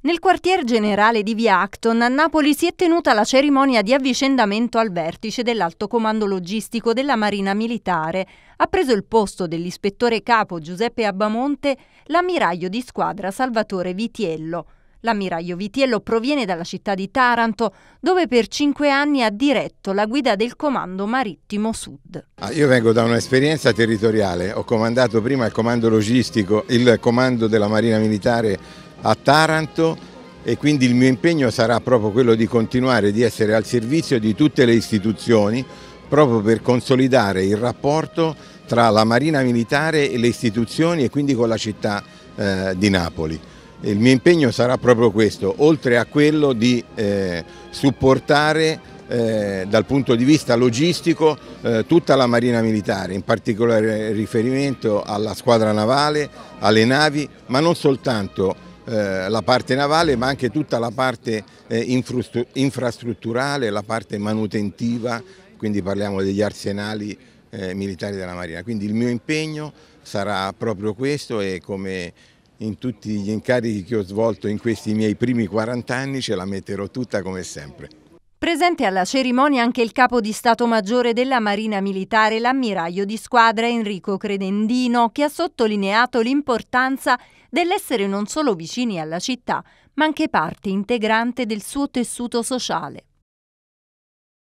Nel quartier generale di Via Acton a Napoli si è tenuta la cerimonia di avvicendamento al vertice dell'alto comando logistico della Marina Militare. Ha preso il posto dell'ispettore capo Giuseppe Abbamonte l'ammiraglio di squadra Salvatore Vitiello. L'ammiraglio Vitiello proviene dalla città di Taranto, dove per cinque anni ha diretto la guida del Comando Marittimo Sud. Ah, io vengo da un'esperienza territoriale, ho comandato prima il comando logistico, il comando della Marina Militare a Taranto e quindi il mio impegno sarà proprio quello di continuare di essere al servizio di tutte le istituzioni proprio per consolidare il rapporto tra la Marina Militare e le istituzioni e quindi con la città eh, di Napoli. Il mio impegno sarà proprio questo, oltre a quello di eh, supportare eh, dal punto di vista logistico eh, tutta la Marina Militare, in particolare riferimento alla squadra navale, alle navi, ma non soltanto eh, la parte navale ma anche tutta la parte eh, infrastrutturale, la parte manutentiva, quindi parliamo degli arsenali eh, militari della Marina. Quindi il mio impegno sarà proprio questo e come in tutti gli incarichi che ho svolto in questi miei primi 40 anni ce la metterò tutta come sempre. Presente alla cerimonia anche il capo di Stato Maggiore della Marina Militare, l'ammiraglio di squadra Enrico Credendino, che ha sottolineato l'importanza dell'essere non solo vicini alla città, ma anche parte integrante del suo tessuto sociale.